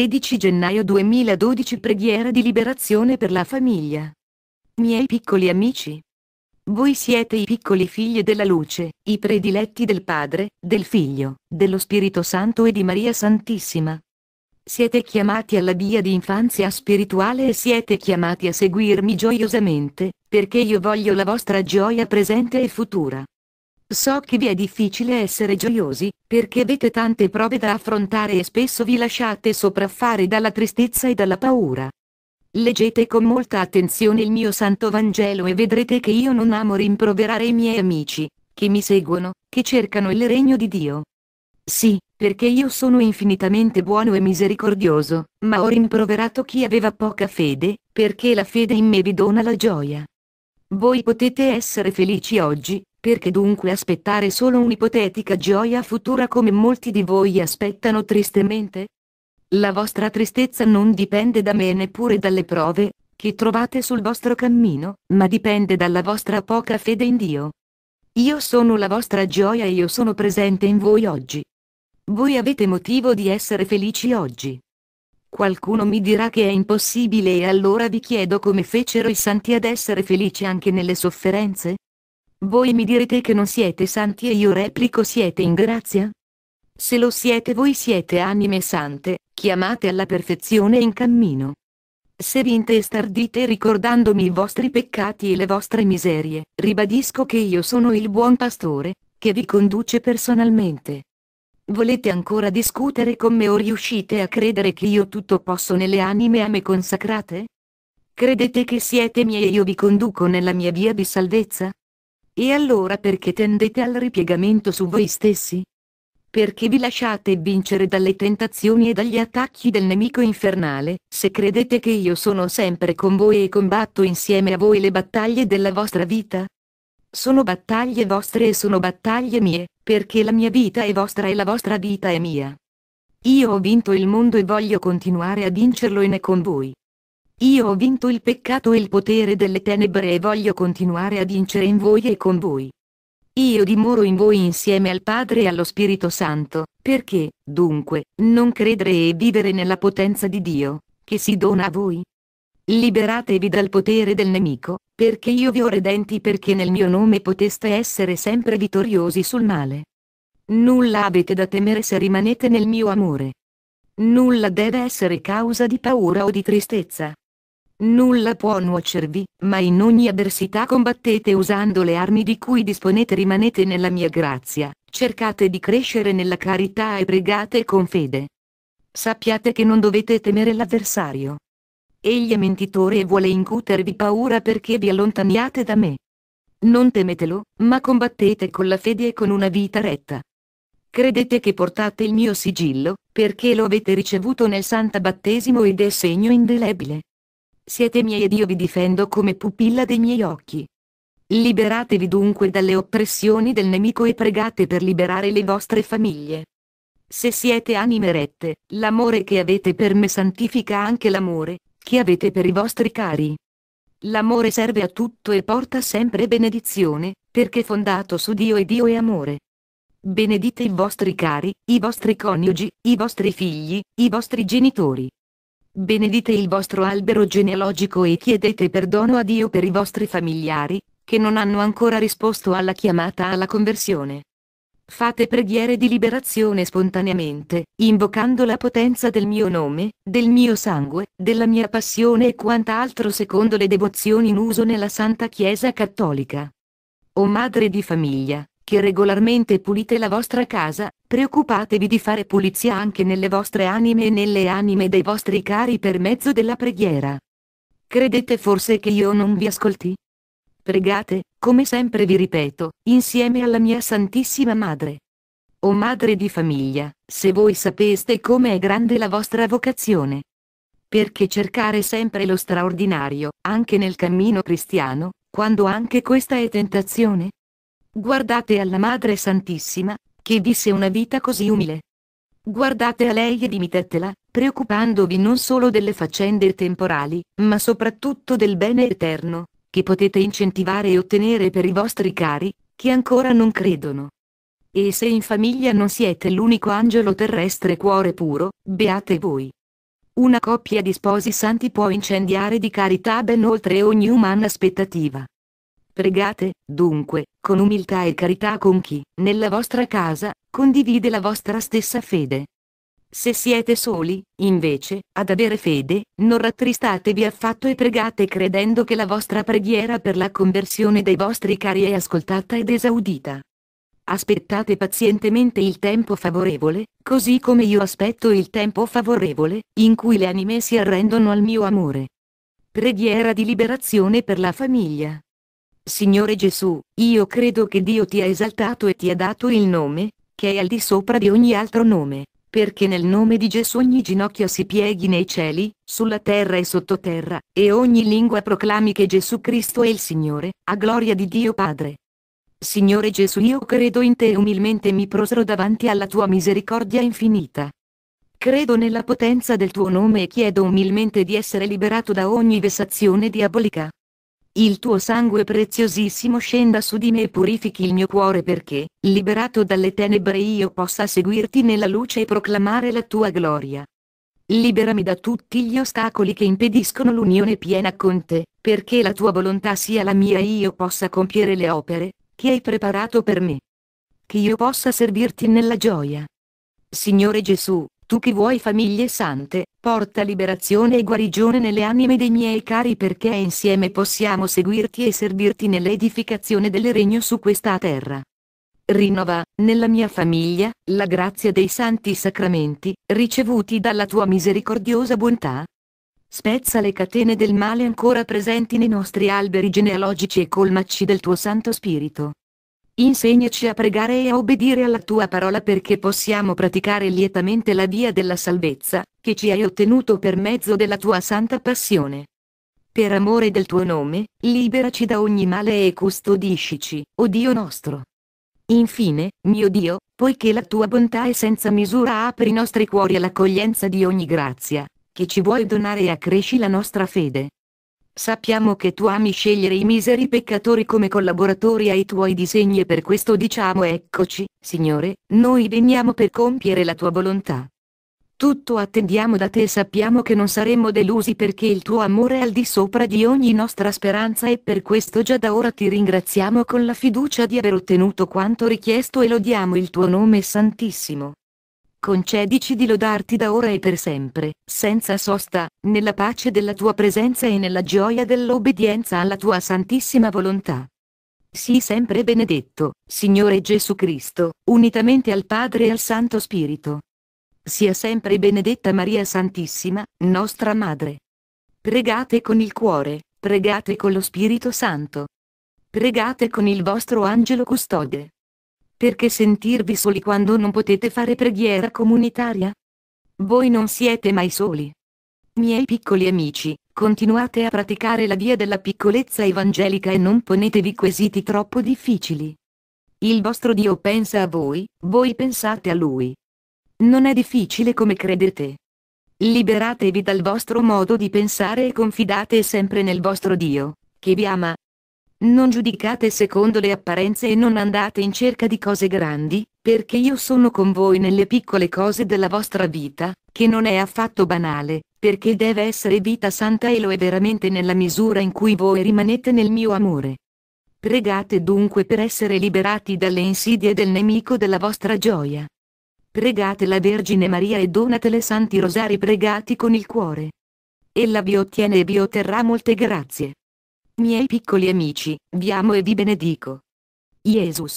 16 gennaio 2012 Preghiera di liberazione per la famiglia. Miei piccoli amici. Voi siete i piccoli figli della luce, i prediletti del Padre, del Figlio, dello Spirito Santo e di Maria Santissima. Siete chiamati alla via di infanzia spirituale e siete chiamati a seguirmi gioiosamente, perché io voglio la vostra gioia presente e futura. So che vi è difficile essere gioiosi, perché avete tante prove da affrontare e spesso vi lasciate sopraffare dalla tristezza e dalla paura. Leggete con molta attenzione il mio Santo Vangelo e vedrete che io non amo rimproverare i miei amici, che mi seguono, che cercano il regno di Dio. Sì, perché io sono infinitamente buono e misericordioso, ma ho rimproverato chi aveva poca fede, perché la fede in me vi dona la gioia. Voi potete essere felici oggi, perché dunque aspettare solo un'ipotetica gioia futura come molti di voi aspettano tristemente? La vostra tristezza non dipende da me neppure dalle prove che trovate sul vostro cammino, ma dipende dalla vostra poca fede in Dio. Io sono la vostra gioia e io sono presente in voi oggi. Voi avete motivo di essere felici oggi. Qualcuno mi dirà che è impossibile e allora vi chiedo come fecero i santi ad essere felici anche nelle sofferenze? Voi mi direte che non siete santi e io replico siete in grazia? Se lo siete voi siete anime sante, chiamate alla perfezione in cammino. Se vi intestardite ricordandomi i vostri peccati e le vostre miserie, ribadisco che io sono il buon pastore, che vi conduce personalmente. Volete ancora discutere con me o riuscite a credere che io tutto posso nelle anime a me consacrate? Credete che siete miei e io vi conduco nella mia via di salvezza? E allora perché tendete al ripiegamento su voi stessi? Perché vi lasciate vincere dalle tentazioni e dagli attacchi del nemico infernale, se credete che io sono sempre con voi e combatto insieme a voi le battaglie della vostra vita? Sono battaglie vostre e sono battaglie mie, perché la mia vita è vostra e la vostra vita è mia. Io ho vinto il mondo e voglio continuare a vincerlo e ne con voi. Io ho vinto il peccato e il potere delle tenebre e voglio continuare a vincere in voi e con voi. Io dimoro in voi insieme al Padre e allo Spirito Santo, perché, dunque, non credere e vivere nella potenza di Dio, che si dona a voi? Liberatevi dal potere del nemico, perché io vi ho redenti perché nel mio nome poteste essere sempre vittoriosi sul male. Nulla avete da temere se rimanete nel mio amore. Nulla deve essere causa di paura o di tristezza, Nulla può nuocervi, ma in ogni avversità combattete usando le armi di cui disponete rimanete nella mia grazia, cercate di crescere nella carità e pregate con fede. Sappiate che non dovete temere l'avversario. Egli è mentitore e vuole incutervi paura perché vi allontaniate da me. Non temetelo, ma combattete con la fede e con una vita retta. Credete che portate il mio sigillo, perché lo avete ricevuto nel santa battesimo ed è segno indelebile siete miei ed io vi difendo come pupilla dei miei occhi. Liberatevi dunque dalle oppressioni del nemico e pregate per liberare le vostre famiglie. Se siete anime rette, l'amore che avete per me santifica anche l'amore che avete per i vostri cari. L'amore serve a tutto e porta sempre benedizione, perché fondato su Dio e Dio è amore. Benedite i vostri cari, i vostri coniugi, i vostri figli, i vostri genitori. Benedite il vostro albero genealogico e chiedete perdono a Dio per i vostri familiari, che non hanno ancora risposto alla chiamata alla conversione. Fate preghiere di liberazione spontaneamente, invocando la potenza del mio nome, del mio sangue, della mia passione e quant'altro secondo le devozioni in uso nella Santa Chiesa Cattolica. O madre di famiglia, che regolarmente pulite la vostra casa, Preoccupatevi di fare pulizia anche nelle vostre anime e nelle anime dei vostri cari per mezzo della preghiera. Credete forse che io non vi ascolti? Pregate, come sempre vi ripeto, insieme alla mia Santissima Madre. O madre di famiglia, se voi sapeste come è grande la vostra vocazione. Perché cercare sempre lo straordinario, anche nel cammino cristiano, quando anche questa è tentazione? Guardate alla Madre Santissima, chi visse una vita così umile? Guardate a lei ed imitatela, preoccupandovi non solo delle faccende temporali, ma soprattutto del bene eterno, che potete incentivare e ottenere per i vostri cari, che ancora non credono. E se in famiglia non siete l'unico angelo terrestre cuore puro, beate voi. Una coppia di sposi santi può incendiare di carità ben oltre ogni umana aspettativa. Pregate, dunque, con umiltà e carità con chi, nella vostra casa, condivide la vostra stessa fede. Se siete soli, invece, ad avere fede, non rattristatevi affatto e pregate credendo che la vostra preghiera per la conversione dei vostri cari è ascoltata ed esaudita. Aspettate pazientemente il tempo favorevole, così come io aspetto il tempo favorevole, in cui le anime si arrendono al mio amore. Preghiera di liberazione per la famiglia. Signore Gesù, io credo che Dio ti ha esaltato e ti ha dato il nome, che è al di sopra di ogni altro nome, perché nel nome di Gesù ogni ginocchio si pieghi nei cieli, sulla terra e sottoterra, e ogni lingua proclami che Gesù Cristo è il Signore, a gloria di Dio Padre. Signore Gesù io credo in te e umilmente mi prosero davanti alla tua misericordia infinita. Credo nella potenza del tuo nome e chiedo umilmente di essere liberato da ogni vessazione diabolica il tuo sangue preziosissimo scenda su di me e purifichi il mio cuore perché, liberato dalle tenebre io possa seguirti nella luce e proclamare la tua gloria. Liberami da tutti gli ostacoli che impediscono l'unione piena con te, perché la tua volontà sia la mia e io possa compiere le opere, che hai preparato per me. Che io possa servirti nella gioia. Signore Gesù, tu che vuoi famiglie sante, porta liberazione e guarigione nelle anime dei miei cari perché insieme possiamo seguirti e servirti nell'edificazione del regno su questa terra. Rinnova, nella mia famiglia, la grazia dei santi sacramenti, ricevuti dalla tua misericordiosa bontà, Spezza le catene del male ancora presenti nei nostri alberi genealogici e colmaci del tuo Santo Spirito. Insegnaci a pregare e a obbedire alla tua parola perché possiamo praticare lietamente la via della salvezza, che ci hai ottenuto per mezzo della tua santa passione. Per amore del tuo nome, liberaci da ogni male e custodiscici, o Dio nostro. Infine, mio Dio, poiché la tua bontà è senza misura apri i nostri cuori all'accoglienza di ogni grazia, che ci vuoi donare e accresci la nostra fede. Sappiamo che tu ami scegliere i miseri peccatori come collaboratori ai tuoi disegni e per questo diciamo eccoci, Signore, noi veniamo per compiere la tua volontà. Tutto attendiamo da te e sappiamo che non saremmo delusi perché il tuo amore è al di sopra di ogni nostra speranza e per questo già da ora ti ringraziamo con la fiducia di aver ottenuto quanto richiesto e lodiamo il tuo nome santissimo. Concedici di lodarti da ora e per sempre, senza sosta, nella pace della tua presenza e nella gioia dell'obbedienza alla tua santissima volontà. Sii sempre benedetto, Signore Gesù Cristo, unitamente al Padre e al Santo Spirito. Sia sempre benedetta Maria Santissima, nostra Madre. Pregate con il cuore, pregate con lo Spirito Santo. Pregate con il vostro angelo custode. Perché sentirvi soli quando non potete fare preghiera comunitaria? Voi non siete mai soli. Miei piccoli amici, continuate a praticare la via della piccolezza evangelica e non ponetevi quesiti troppo difficili. Il vostro Dio pensa a voi, voi pensate a Lui. Non è difficile come credete. Liberatevi dal vostro modo di pensare e confidate sempre nel vostro Dio, che vi ama, non giudicate secondo le apparenze e non andate in cerca di cose grandi, perché io sono con voi nelle piccole cose della vostra vita, che non è affatto banale, perché deve essere vita santa e lo è veramente nella misura in cui voi rimanete nel mio amore. Pregate dunque per essere liberati dalle insidie del nemico della vostra gioia. Pregate la Vergine Maria e donate le santi rosari pregati con il cuore. Ella vi ottiene e vi otterrà molte grazie. Miei piccoli amici, vi amo e vi benedico. Jesus.